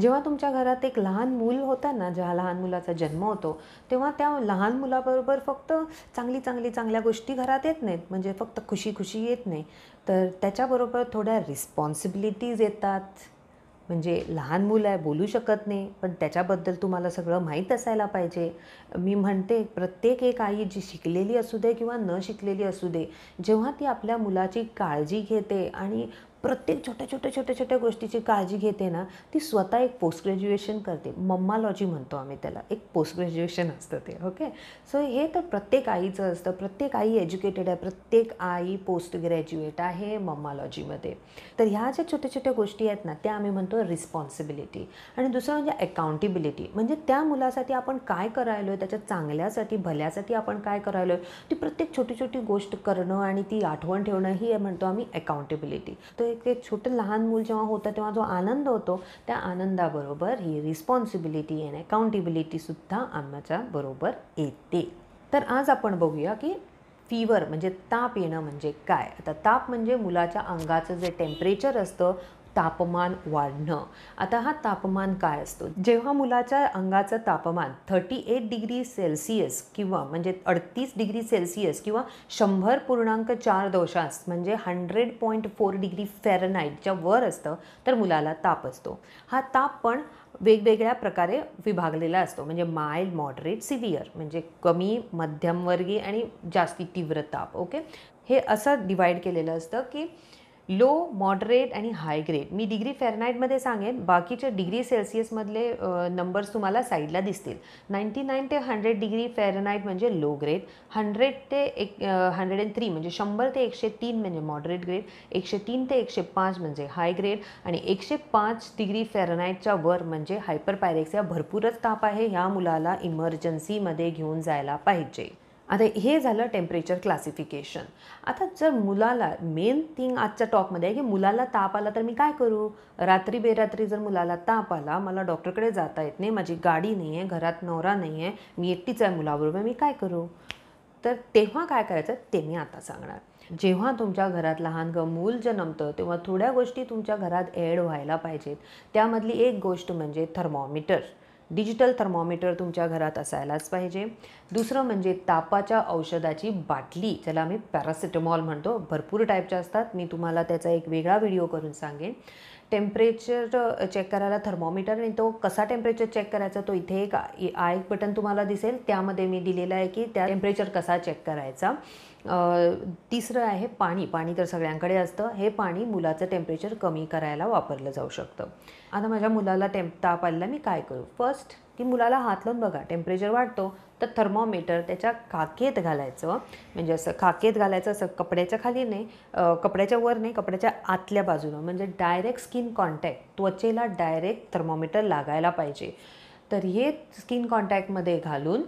जेव्हा तुमच्या घरात एक लहान मूल होता ना जेव्हा लहान मुलाचा जन्म होतो तेव्हा त्या लहान मुलाबरोबर फक्त चांगली चांगली चांगल्या गोष्टी घरात येत नाहीत म्हणजे फक्त खुशी खुशी येत नाही तर त्याच्याबरोबर थोड्या रिस्पॉन्सिबिलिटीज येतात म्हणजे लहान मुलं आहे बोलू शकत नाही पण त्याच्याबद्दल तुम्हाला सगळं माहीत असायला पाहिजे मी म्हणते प्रत्येक एक आई जी शिकलेली असू दे किंवा न शिकलेली असू दे जेव्हा ती आपल्या मुलाची काळजी घेते आणि प्रत्येक छोट्या छोट्या छोट्या छोट्या गोष्टीची काळजी घेते ना ती स्वतः एक पोस्ट ग्रॅज्युएशन करते मम्मालॉजी म्हणतो आम्ही त्याला एक पोस्ट ग्रॅज्युएशन असतं ते ओके सो हे तर प्रत्येक आईचं असतं प्रत्येक आई एज्युकेटेड आहे प्रत्येक आई पोस्ट ग्रॅज्युएट आहे मम्मालॉजीमध्ये तर ह्या ज्या छोट्या छोट्या गोष्टी आहेत ना त्या आम्ही म्हणतो रिस्पॉन्सिबिलिटी आणि दुसरं म्हणजे अकाउंटेबिलिटी म्हणजे त्या मुलासाठी आपण काय करायलो आहे त्याच्या चांगल्यासाठी भल्यासाठी आपण काय करायलो आहे ती प्रत्येक छोटी छोटी गोष्ट करणं आणि ती आठवण ठेवणं ही म्हणतो आम्ही अकाउंटेबिलिटी तर एक छोटे छोटं लहान मूल जेव्हा होतं तेव्हा जो आनंद होतो त्या आनंदाबरोबर ही रिस्पॉन्सिबिलिटी अँड अकाउंटेबिलिटीसुद्धा आम्हाच्या बरोबर येते तर आज आपण बघूया की फीवर म्हणजे ताप येणं म्हणजे काय आता ताप म्हणजे मुलाच्या अंगाचं जे टेम्परेचर असतं तापमान वाढणं आता हा तापमान काय असतो जेव्हा मुलाच्या अंगाचं तापमान थर्टी एट डिग्री सेल्सिअस किंवा म्हणजे अडतीस डिग्री सेल्सिअस किंवा शंभर पूर्णांक चार दोषास म्हणजे हंड्रेड पॉईंट फोर डिग्री फॅरनाईटच्या वर असतं तर मुलाला ताप असतो हा ताप पण वेगवेगळ्या प्रकारे विभागलेला असतो म्हणजे माइल्ड मॉडरेट सिव्हिअर म्हणजे कमी मध्यमवर्गीय आणि जास्ती तीव्र ताप ओके हे असं डिवाईड केलेलं असतं की लो मॉडरेट आणि हाय ग्रेड मी डिग्री फेरनाईटमध्ये सांगेन बाकीचे डिग्री सेल्सिअसमधले नंबर्स तुम्हाला साईडला दिसतील नाईन्टी नाईन ते हंड्रेड डिग्री फेरनाईट म्हणजे लो ग्रेड हंड्रेड ते एक हंड्रेड अँड थ्री म्हणजे शंभर ते एकशे तीन म्हणजे मॉडरेट ग्रेड एकशे तीन ते एकशे पाच म्हणजे हाय ग्रेड आणि एकशे पाच डिग्री फेरनाईटच्या वर म्हणजे हायपर पायरेक्स या भरपूरच ताप आहे ह्या मुलाला इमर्जन्सीमध्ये घेऊन जायला पाहिजे आता हे झालं टेम्परेचर क्लासिफिकेशन आता जर मुलाला मेन थिंग आजच्या टॉकमध्ये आहे की मुलाला ताप आला तर मी काय करू रात्री बेरात्री जर मुलाला ताप आला मला डॉक्टरकडे जाता येत नाही माझी गाडी नाही आहे घरात नवरा नाही आहे मी एकटीच आहे मुलाबरोबर मी काय करू तर तेव्हा काय करायचं ते मी आता सांगणार जेव्हा तुमच्या घरात लहान ग मूल जन्मतं तेव्हा थोड्या गोष्टी तुमच्या घरात ॲड व्हायला पाहिजेत त्यामधली एक गोष्ट म्हणजे थर्मोमीटर डिजिटल थर्मोमीटर तुमच्या घरात असायलाच पाहिजे दुसरं म्हणजे तापाच्या औषधाची बाटली ज्याला आम्ही पॅरासिटेमॉल म्हणतो भरपूर टाईपच्या असतात मी तुम्हाला त्याचा एक वेगळा व्हिडिओ करून सांगेन टेम्परेचर चेक करायला थर्मोमीटर आणि तो कसा टेम्परेचर चेक करायचा तो इथे एक आय एक बटन तुम्हाला दिसेल त्यामध्ये मी दिलेला आहे की त्या टेम्परेचर कसा चेक करायचा तिसरं आहे पाणी पाणी तर सगळ्यांकडे असतं हे पाणी मुलाचं टेम्परेचर कमी करायला वापरलं जाऊ शकतं आता माझ्या मुलाला टेम्प ताप आलेला मी काय करू फर्स्ट की मुलाला हात लावून बघा टेम्परेचर वाढतो तर थर्मोमीटर त्याच्या काकेत घालायचं म्हणजे असं काकेत घालायचं असं कपड्याच्या खाली नाही कपड्याच्या वर नाही कपड्याच्या आतल्या बाजूनं म्हणजे डायरेक्ट स्किन कॉन्टॅक्ट त्वचेला डायरेक्ट थर्मोमीटर लागायला पाहिजे तर हे स्किन कॉन्टॅक्टमध्ये घालून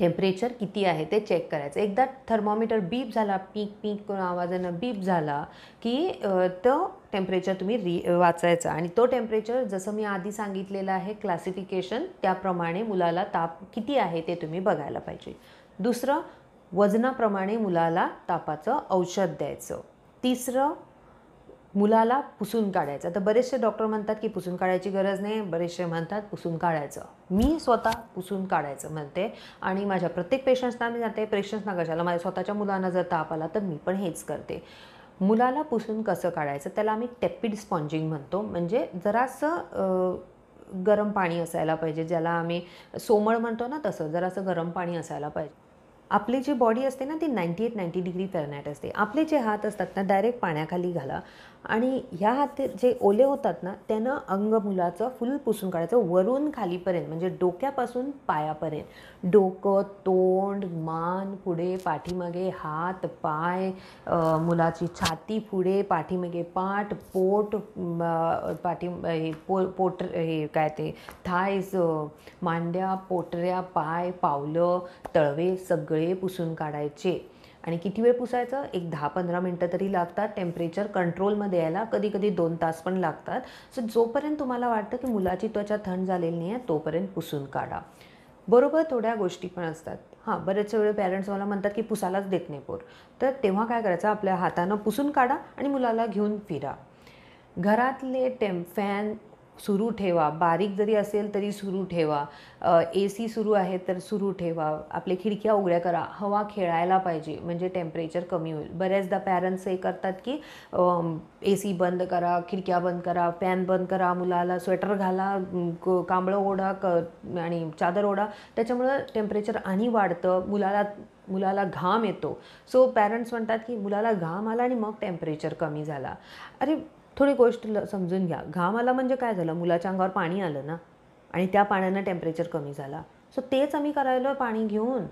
टेम्परेचर किती आहे ते चेक करायचं एकदा थर्मोमीटर बीप झाला पीक पीक करून आवाजानं बीप झाला की तो टेम्परेचर तुम्ही री वाचायचा आणि तो टेम्परेचर जसं मी आधी सांगितलेलं आहे क्लासिफिकेशन त्याप्रमाणे मुलाला ताप किती आहे ते तुम्ही बघायला पाहिजे दुसरं वजनाप्रमाणे मुलाला तापाचं औषध द्यायचं तिसरं मुलाला पुसून काढायचं तर बरेचसे डॉक्टर म्हणतात की पुसून काढायची गरज नाही बरेचसे म्हणतात पुसून काढायचं मी स्वतः पुसून काढायचं म्हणते आणि माझ्या प्रत्येक पेशंट्सना मी जाते पेशंट्सना कशाला माझ्या स्वतःच्या मुलांना जर ताप आला तर मी पण हेच करते मुलाला पुसून कसं काढायचं त्याला आम्ही टेपिड स्पॉन्जिंग म्हणतो म्हणजे जरासं गरम पाणी असायला पाहिजे ज्याला आम्ही सोमळ म्हणतो ना तसं जरासं गरम पाणी असायला पाहिजे आपली जी बॉडी असते ना ती ninety eight ninety degree Fahrenheit असते आपले जे हात असतात ना डायरेक्ट पाण्याखाली घाला आणि ह्या हात जे ओले होतात ना त्यानं अंग मुलाचं फुल पुसून काढायचं वरून खालीपर्यंत म्हणजे डोक्यापासून पायापर्यंत डोकं तोंड मान पुढे पाठीमागे हात पाय मुलाची छाती पुढे पाठीमागे पाठ पोट पाठी पो पोट हे काय ते थायस मांड्या पोटऱ्या पाय पावलं तळवे सगळे पुसून काढायचे आणि किती वेळ पुसायचं एक दहा पंधरा मिनटं तरी लागतात टेम्परेचर कंट्रोलमध्ये यायला कधी कधी दोन तास पण लागतात सो जोपर्यंत तुम्हाला वाटतं की मुलाची त्वचा थंड झालेली नाही आहे तोपर्यंत पुसून काढा बरोबर थोड्या गोष्टी पण असतात हां बरेचसे वेळ पेरेंट्स मला म्हणतात की पुसायलाच देत नाही पोर तर तेव्हा काय करायचं आपल्या हातानं पुसून काढा आणि मुलाला घेऊन फिरा घरातले टेम फॅन सुरू ठेवा बारीक जरी असेल तरी सुरू ठेवा ए सी सुरू आहे तर सुरू ठेवा आपले खिडक्या उघड्या करा हवा खेळायला पाहिजे म्हणजे टेम्परेचर कमी होईल बऱ्याचदा पॅरेंट्स हे करतात की ए सी बंद करा खिडक्या बंद करा फॅन बंद करा मुलाला स्वेटर घाला कांबळं ओढा क आणि चादर ओढा त्याच्यामुळं टेम्परेचर आणि वाढतं मुलाला मुलाला घाम येतो सो पॅरेंट्स म्हणतात की मुलाला घाम आला आणि मग टेम्परेचर कमी झाला अरे थोडी गोष्ट समजून घ्या घाम आला म्हणजे काय झालं मुलाच्या अंगावर पाणी आलं ना आणि त्या पाण्यानं टेम्परेचर कमी झाला सो तेच आम्ही करायलो पाणी घेऊन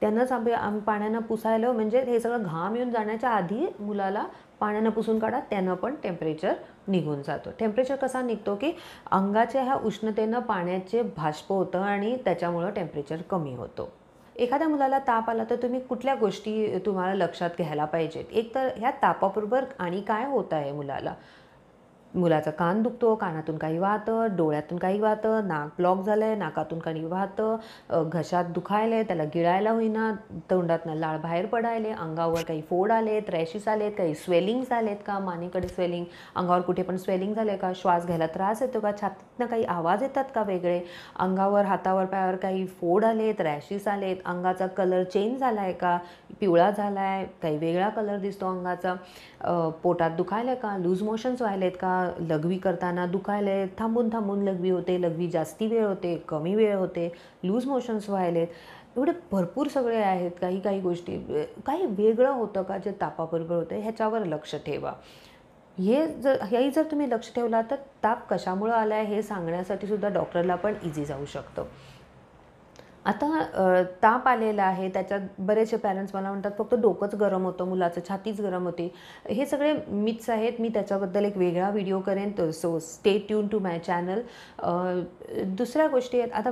त्यांनाच आम्ही आम्ही पाण्यानं पुसायलो म्हणजे हे सगळं घाम येऊन जाण्याच्या आधी मुलाला पाण्यानं पुसून काढा त्यानं पण टेम्परेचर निघून जातो टेम्परेचर कसा निघतो की अंगाच्या ह्या उष्णतेनं पाण्याचे भाष्प होतं आणि त्याच्यामुळं टेम्परेचर कमी होतो एखाद्या मुलाला ताप आला तर तुम्ही कुठल्या गोष्टी तुम्हाला लक्षात घ्यायला पाहिजेत एक तर ह्या तापाबरोबर आणि काय होत आहे मुलाला मुलाचा कान दुखतो कानातून काही वाहतं डोळ्यातून काही वाहतं नाक ब्लॉक झालं आहे नाकातून काही वाहतं घशात दुखायलं आहे त्याला गिळायला होईना तोंडातनं लाळ बाहेर पडायले अंगावर काही फोड आलेत रॅशेस आलेत काही स्वेलिंग्स आलेत का मानेकडे स्वेलिंग अंगावर कुठे पण स्वेलिंग झाले का श्वास घ्यायला त्रास येतो का छातीतनं काही आवाज येतात का वेगळे अंगावर हातावर पायावर काही फोड आलेत रॅशेस आलेत अंगाचा कलर चेंज झाला आहे का पिवळा झाला आहे काही वेगळा कलर दिसतो अंगाचा पोटात दुखायला का लूज मोशन्स व्हायलेत का लघवी करताना दुखायला थांबून थांबून लघवी होते लघवी जास्ती वेळ होते कमी वेळ होते लूज मोशन्स व्हायलेत एवढे भरपूर सगळे आहेत काही काही गोष्टी काही वेगळं होतं का जे तापाबरोबर होतं ह्याच्यावर लक्ष ठेवा हे जर हेही जर तुम्ही लक्ष ठेवला तर ताप कशामुळं आला आहे हे सांगण्यासाठी सुद्धा डॉक्टरला पण इझी जाऊ शकतं आता ताप आलेला आहे त्याच्यात बरेचसे पॅरेंट्स मला म्हणतात फक्त डोकंच गरम होतं मुलाचं छातीच गरम होते हे सगळे मिथ्स आहेत मी त्याच्याबद्दल एक वेगळा व्हिडिओ करेन तो so stay tune to my channel दुसऱ्या गोष्टी आहेत आता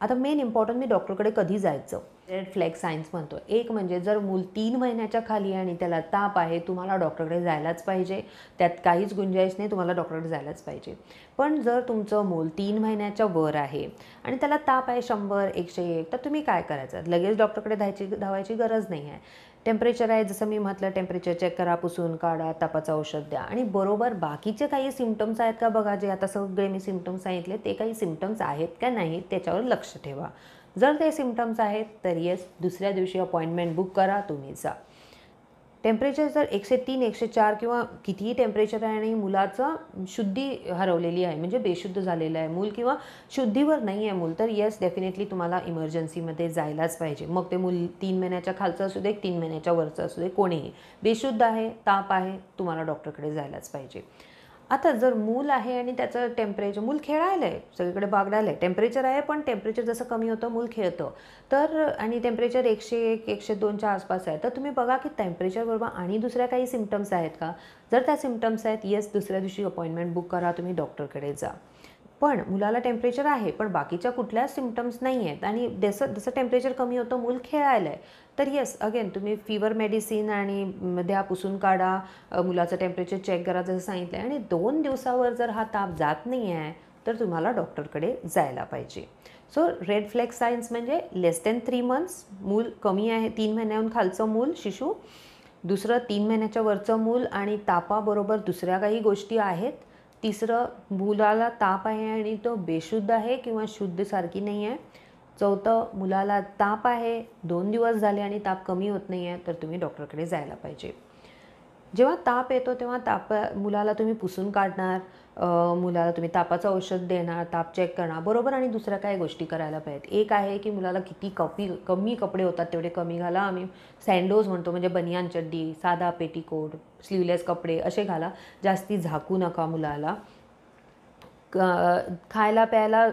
आता मेन इम्पॉर्टंट मी डॉक्टरकडे कधी जायचं रेड फ्लॅग सायन्स म्हणतो एक म्हणजे जर मूल तीन महिन्याच्या खाली आणि त्याला ताप आहे तुम्हाला डॉक्टरकडे जायलाच पाहिजे त्यात काहीच गुंजाईश नाही तुम्हाला डॉक्टरकडे जायलाच पाहिजे पण जर तुमचं मूल तीन महिन्याच्या वर आहे आणि त्याला ताप आहे शंभर एकशे एक तर तुम्ही काय करायचं लगेच डॉक्टरकडे धायची धावायची गरज नाही आहे टेम्परेचर आहे जसं मी म्हटलं टेम्परेचर चेक करा पुसून काढा तापाचं औषध द्या आणि बरोबर बाकीचे काही सिमटम्स आहेत का बघा जे आता सगळे मी सिमटम्स सांगितले ते काही सिमटम्स आहेत का नाही त्याच्यावर लक्ष ठेवा जर ते सिमटम्स आहेत तर येस दुसऱ्या दिवशी अपॉइंटमेंट बुक करा तुम्ही जा टेम्परेचर जर एकशे तीन एकशे चार किंवा कितीही टेम्परेचर आहे आणि मुलाचं शुद्धी हरवलेली आहे म्हणजे बेशुद्ध झालेलं आहे मूल किंवा शुद्धीवर नाही आहे मूल तर येस डेफिनेटली तुम्हाला इमर्जन्सीमध्ये जायलाच पाहिजे मग ते मूल तीन महिन्याच्या खालचं असू दे तीन महिन्याच्या वरचं असू दे कोणीही बेशुद्ध आहे ताप आहे तुम्हाला डॉक्टरकडे जायलाच पाहिजे आता जर मूल आहे आणि त्याचं टेम्परेचर मूल खेळायला आहे सगळीकडे बागडायला आहे टेम्परेचर आहे पण टेम्परेचर जसं कमी होतं मूल खेळतं तर आणि टेम्परेचर एकशे एक एकशे दोनच्या आसपास आहे तर तुम्ही बघा की बरोबर आणि दुसऱ्या काही सिमटम्स आहेत का जर त्या सिमटम्स आहेत येस दुसऱ्या दिवशी अपॉइंटमेंट बुक करा तुम्ही डॉक्टरकडे जा पण मुलाला टेम्परेचर आहे पण बाकीच्या कुठल्याच सिमटम्स नाही आहेत आणि जसं जसं टेम्परेचर कमी होतं मूल खेळायला आहे तर येस अगेन तुम्ही फिवर मेडिसिन आणि द्या पुसून काढा मुलाचं टेम्परेचर चेक करा जसं सांगितलं आहे आणि दोन दिवसावर जर हा ताप जात नाही आहे तर तुम्हाला डॉक्टरकडे जायला पाहिजे सो रेड फ्लॅग सायन्स म्हणजे लेस दॅन थ्री मंथ्स मूल कमी आहे तीन महिन्याहून खालचं मूल शिशू दुसरं तीन महिन्याच्या वरचं मूल आणि तापाबरोबर दुसऱ्या काही गोष्टी आहेत तिसरं मुलाला ताप आहे आणि तो बेशुद्ध आहे किंवा शुद्ध सारखी नाही आहे चौथं मुलाला ताप आहे दोन दिवस झाले आणि ताप कमी होत नाही आहे तर तुम्ही डॉक्टरकडे जायला पाहिजे जेव्हा ताप येतो तेव्हा ताप मुलाला तुम्ही पुसून काढणार मुलाला तुम्ही तापाचं औषध देणार ताप चेक करणार बरोबर आणि दुसऱ्या काय गोष्टी करायला पाहिजेत एक आहे की मुलाला किती कपी कमी कपडे होतात तेवढे कमी घाला आम्ही सँडोज म्हणतो म्हणजे बनियान चड्डी साधा पेटीकोट स्लीवलेस कपडे असे घाला जास्ती झाकू नका मुलाला खायला प्यायला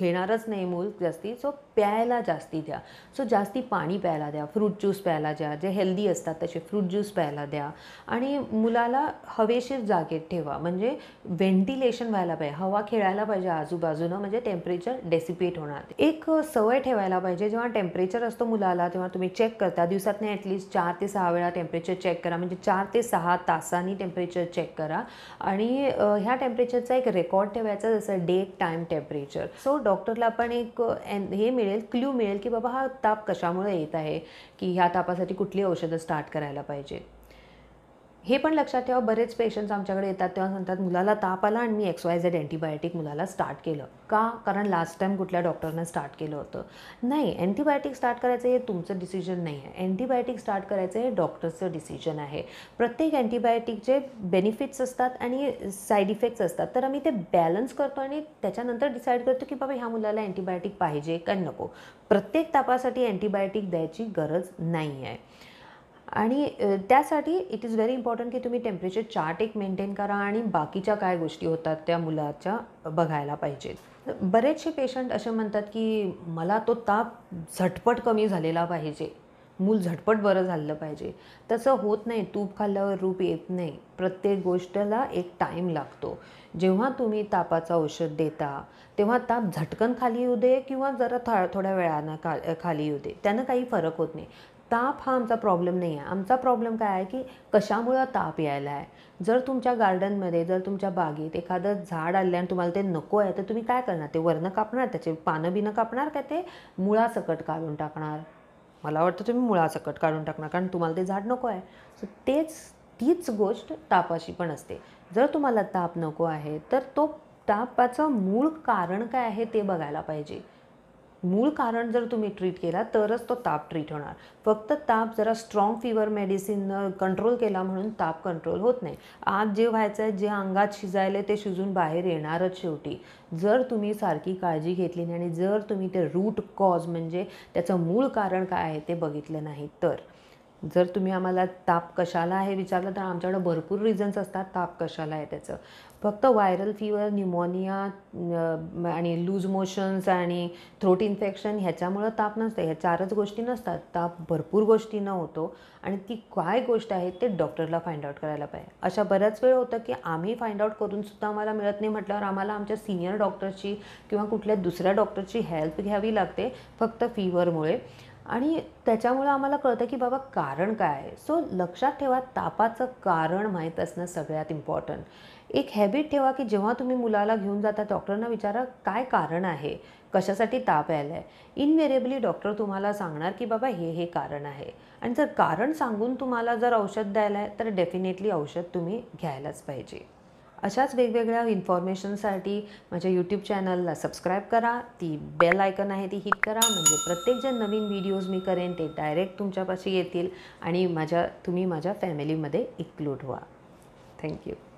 घेणारच नाही मूल जास्ती सो प्यायला जास्ती द्या सो जास्ती पाणी प्यायला द्या फ्रूट ज्यूस प्यायला द्या जे हेल्दी असतात तसे फ्रूट ज्यूस प्यायला द्या आणि मुलाला हवेशीर जागेत ठेवा म्हणजे व्हेंटिलेशन व्हायला पाहिजे हवा खेळायला पाहिजे आजूबाजूनं म्हणजे टेम्परेचर डेसिपेट होणार एक सवय ठेवायला पाहिजे जेव्हा टेम्परेचर असतो मुलाला तेव्हा तुम्ही चेक करता दिवसात नाही ॲटलिस्ट चार ते सहा वेळा टेम्परेचर चेक करा म्हणजे चार ते सहा तासांनी टेम्परेचर चेक करा आणि ह्या टेम्परेचरचा एक रेकॉर्ड ठेवायचा जसं डेट टाईम टेम्परेचर सो डॉक्टरला आपण एक हे मिळेल मिळेल क्ल्यू मिळेल की बाबा हा ताप कशामुळे येत आहे की ह्या तापासाठी कुठली औषधं स्टार्ट करायला पाहिजे हे पण लक्षात ठेवा बरेच पेशंट्स आमच्याकडे येतात तेव्हा सांगतात मुलाला ताप आला आणि मी एक्स वाय झेड अँटीबायोटिक मुलाला स्टार्ट केलं का कारण लास्ट टाईम कुठल्या डॉक्टरनं स्टार्ट केलं होतं नाही अँटीबायोटिक स्टार्ट करायचं हे तुमचं डिसिजन नाही आहे अँटीबायोटिक स्टार्ट करायचं हे डॉक्टरचं डिसिजन आहे प्रत्येक अँटीबायोटिकचे बेनिफिट्स असतात आणि साईड इफेक्ट्स असतात तर आम्ही ते बॅलन्स करतो आणि त्याच्यानंतर डिसाईड करतो की बाबा ह्या मुलाला अँटीबायोटिक पाहिजे का नको प्रत्येक तापासाठी अँटीबायोटिक द्यायची गरज नाही आहे आणि त्यासाठी इट इज व्हेरी इम्पॉर्टंट की तुम्ही टेम्परेचर चार्ट एक मेंटेन करा आणि बाकीच्या काय गोष्टी होतात त्या मुलाच्या बघायला पाहिजेत बरेचसे पेशंट असे म्हणतात की मला तो ताप झटपट कमी झालेला पाहिजे मूल झटपट बरं झालं पाहिजे तसं होत नाही तूप खाल्ल्यावर रूप येत नाही प्रत्येक गोष्टला एक टाईम लागतो जेव्हा तुम्ही तापाचं औषध देता तेव्हा ताप झटकन खाली येऊ दे किंवा जरा थोड्या वेळानं खा खाली येऊ दे त्यानं काही फरक होत नाही ताप हा आमचा प्रॉब्लेम नाही आहे आमचा प्रॉब्लेम काय आहे की कशामुळं ताप यायला आहे जर तुमच्या गार्डनमध्ये जर तुमच्या बागेत एखादं झाड आलं आणि तुम्हाला ते नको आहे तर तुम्ही काय करणार ते वरनं कापणार त्याचे पानं बिनं कापणार का ते मुळासकट काढून टाकणार मला वाटतं तुम्ही मुळासकट काढून टाकणार कारण तुम्हाला ते झाड नको आहे सो तेच तीच गोष्ट तापाशी पण असते जर तुम्हाला ताप नको आहे तर तो तापाचं मूळ कारण काय आहे ते बघायला पाहिजे मूळ कारण जर तुम्ही ट्रीट केला तरच तो ताप ट्रीट होणार फक्त ताप जरा स्ट्रॉंग फिवर मेडिसिन कंट्रोल केला म्हणून ताप कंट्रोल होत नाही आज जे व्हायचं आहे जे अंगात शिजायले ते शिजून बाहेर येणारच शेवटी जर तुम्ही सारखी काळजी घेतली नाही आणि जर तुम्ही ते रूट कॉज म्हणजे त्याचं मूळ कारण काय आहे ते बघितलं नाही तर जर तुम्ही आम्हाला ताप कशाला आहे विचारलं तर आमच्याकडे भरपूर रिझन्स असतात ताप कशाला आहे त्याचं फक्त व्हायरल फिवर न्युमोनिया आणि लूज मोशन्स आणि थ्रोट इन्फेक्शन ह्याच्यामुळं ताप नसतं ह्या चारच गोष्टी नसतात ताप भरपूर गोष्टींना होतो आणि ती काय गोष्ट आहे ते डॉक्टरला फाइंड आउट करायला पाहिजे अशा बऱ्याच वेळ होतं की आम्ही फाइंड आउट करूनसुद्धा आम्हाला मिळत नाही म्हटल्यावर आम्हाला आमच्या सिनियर डॉक्टरची किंवा कुठल्या दुसऱ्या डॉक्टरची हेल्प घ्यावी लागते फक्त फीवरमुळे आणि त्याच्यामुळं आम्हाला कळतं की बाबा कारण काय आहे सो लक्षात ठेवा तापाचं कारण माहीत असणं सगळ्यात इम्पॉर्टंट एक हॅबिट ठेवा की जेव्हा तुम्ही मुलाला घेऊन जाता डॉक्टरना विचारा काय कारण आहे कशासाठी ताप यायला आहे इनवेरेबली डॉक्टर तुम्हाला सांगणार की बाबा हे हे कारण आहे आणि जर कारण सांगून तुम्हाला जर औषध द्यायला आहे तर डेफिनेटली औषध तुम्ही घ्यायलाच पाहिजे अशाच वेगवेगळ्या इन्फॉर्मेशनसाठी माझ्या यूट्यूब चॅनलला सबस्क्राईब करा ती बेल आयकन आहे ती हिट करा म्हणजे प्रत्येक ज्या नवीन व्हिडिओज मी करेन ते डायरेक्ट तुमच्यापाशी येतील आणि माझ्या तुम्ही माझ्या फॅमिलीमध्ये इन्क्लूड व्हा थँक्यू